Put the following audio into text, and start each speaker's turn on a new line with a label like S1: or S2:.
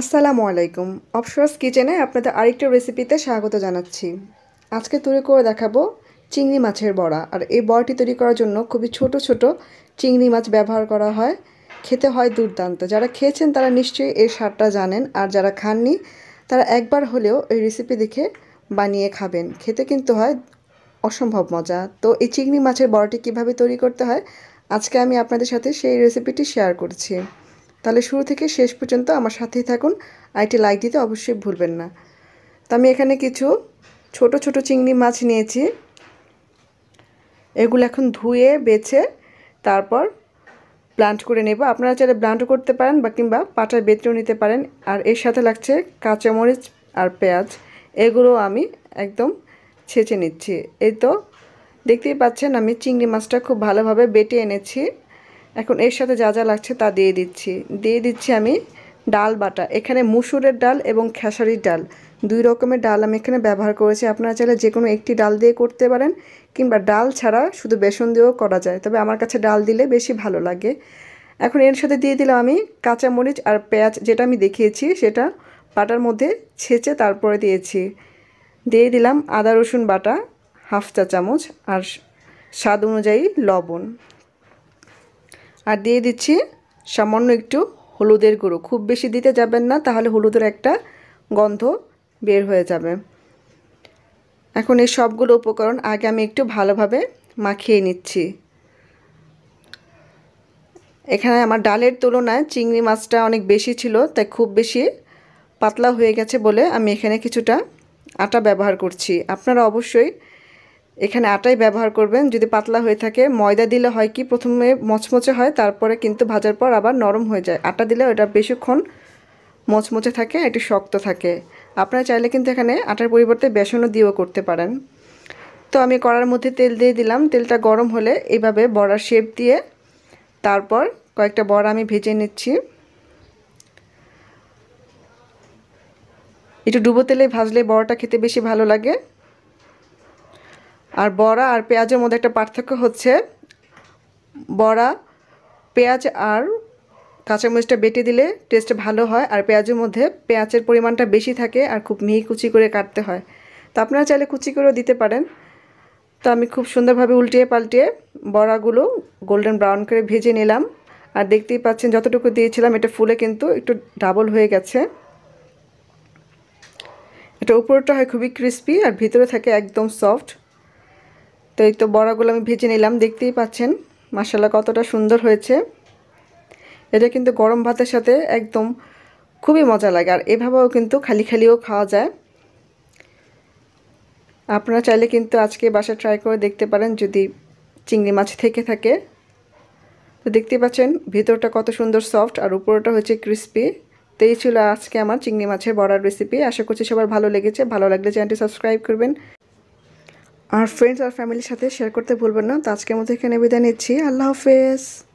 S1: আসসালামু আলাইকুম অপসরাস কিচেনে আপনাদের আরেকটা রেসিপিতে স্বাগত জানাচ্ছি আজকে তৈরি করে দেখাবো চিংড়ি মাছের বড়া আর এই বড়াটি তৈরি করার জন্য খুবই ছোট ছোট চিংড়ি মাছ ব্যবহার করা হয় খেতে হয় দুর্দান্ত যারা খেয়েছেন তারা নিশ্চয়ই এই স্বাদটা জানেন আর যারা খাননি তারা একবার হলেও এই রেসিপি দেখে বানিয়ে খাবেন খেতে কিন্তু হয় অসম্ভব মজা তো এই চিংড়ি মাছের বড়াটি কিভাবে তৈরি করতে হয় আজকে আমি আপনাদের সাথে সেই রেসিপিটি শেয়ার করছি তাহলে শুরু থেকে শেষ পর্যন্ত আমার সাথেই থাকুন আইটি লাইক দিতে অবশ্যই ভুলবেন না তো আমি এখানে কিছু ছোট ছোট চিংড়ি মাছ নিয়েছি এগুলো এখন ধুয়ে বেছে তারপর ব্লান্ট করে নেব আপনারা চাইলে ব্লান্টও করতে পারেন বা কিংবা পাটায় বেটেও নিতে পারেন আর এর সাথে লাগছে কাঁচামরিচ আর পেঁয়াজ এগুলো আমি একদম ছেঁচে নিচ্ছি এই তো দেখতেই পাচ্ছেন আমি চিংড়ি মাছটা খুব ভালোভাবে বেটে এনেছি এখন এর সাথে যা যা লাগছে তা দিয়ে দিচ্ছি দিয়ে দিচ্ছি আমি ডাল বাটা এখানে মুসুরের ডাল এবং খেসারির ডাল দুই রকমের ডাল আমি এখানে ব্যবহার করেছি আপনারা চাইলে যে কোনো একটি ডাল দিয়ে করতে পারেন কিংবা ডাল ছাড়া শুধু বেসন দিয়েও করা যায় তবে আমার কাছে ডাল দিলে বেশি ভালো লাগে এখন এর সাথে দিয়ে দিলাম আমি কাঁচামরিচ আর পেঁয়াজ যেটা আমি দেখিয়েছি সেটা বাটার মধ্যে ছেঁচে তারপরে দিয়েছি দিয়ে দিলাম আদা রসুন বাটা হাফ চা চামচ আর স্বাদ অনুযায়ী লবণ আর দিয়ে দিচ্ছি সামান্য একটু হলুদের গুঁড়ো খুব বেশি দিতে যাবেন না তাহলে হলুদের একটা গন্ধ বের হয়ে যাবে এখন এই সবগুলো উপকরণ আগে আমি একটু ভালোভাবে মাখিয়ে নিচ্ছি এখানে আমার ডালের তুলনায় চিংড়ি মাছটা অনেক বেশি ছিল তাই খুব বেশি পাতলা হয়ে গেছে বলে আমি এখানে কিছুটা আটা ব্যবহার করছি আপনারা অবশ্যই এখানে আটাই ব্যবহার করবেন যদি পাতলা হয়ে থাকে ময়দা দিলে হয় কি প্রথমে মচমচে হয় তারপরে কিন্তু ভাজার পর আবার নরম হয়ে যায় আটা দিলে ওটা বেশিক্ষণ মচমচে থাকে একটু শক্ত থাকে আপনারা চাইলে কিন্তু এখানে আটার পরিবর্তে বেসনও দিয়েও করতে পারেন তো আমি কড়ার মধ্যে তেল দিয়ে দিলাম তেলটা গরম হলে এইভাবে বড়ার শেপ দিয়ে তারপর কয়েকটা বড়া আমি ভেজে নিচ্ছি একটু ডুবো তেলে ভাজলে বড়াটা খেতে বেশি ভালো লাগে আর বড়া আর পেঁয়াজের মধ্যে একটা পার্থক্য হচ্ছে বড়া পেঁয়াজ আর কাঁচামরিচটা বেটে দিলে টেস্ট ভালো হয় আর পেঁয়াজের মধ্যে পেঁয়াজের পরিমাণটা বেশি থাকে আর খুব মিহি কুচি করে কাটতে হয় তো আপনারা চাইলে কুচি করেও দিতে পারেন তো আমি খুব সুন্দরভাবে উল্টিয়ে পাল্টিয়ে বড়াগুলো গোল্ডেন ব্রাউন করে ভেজে নিলাম আর দেখতেই পাচ্ছেন যতটুকু দিয়েছিলাম এটা ফুলে কিন্তু একটু ডাবল হয়ে গেছে এটা উপরটা হয় খুবই ক্রিস্পি আর ভিতরে থাকে একদম সফট তো এই তো বড়াগুলো আমি ভেজে নিলাম দেখতেই পাচ্ছেন মশালা কতটা সুন্দর হয়েছে এটা কিন্তু গরম ভাতের সাথে একদম খুবই মজা লাগে আর এভাবেও কিন্তু খালি খালিও খাওয়া যায় আপনারা চাইলে কিন্তু আজকে বাসা ট্রাই করে দেখতে পারেন যদি চিংড়ি মাছ থেকে থাকে তো দেখতে পাচ্ছেন ভিতরটা কত সুন্দর সফট আর উপরটা হয়েছে ক্রিস্পি তো এই ছিল আজকে আমার চিংড়ি মাছের বড়ার রেসিপি আশা করছি সবার ভালো লেগেছে ভালো লাগলে চ্যানেলটি সাবস্ক্রাইব করবেন আর ফ্রেন্ডস আর ফ্যামিলির সাথে শেয়ার করতে ভুলবেন না তো আজকের মধ্যে এখানে বিদায় নিচ্ছি আল্লাহ হাফেজ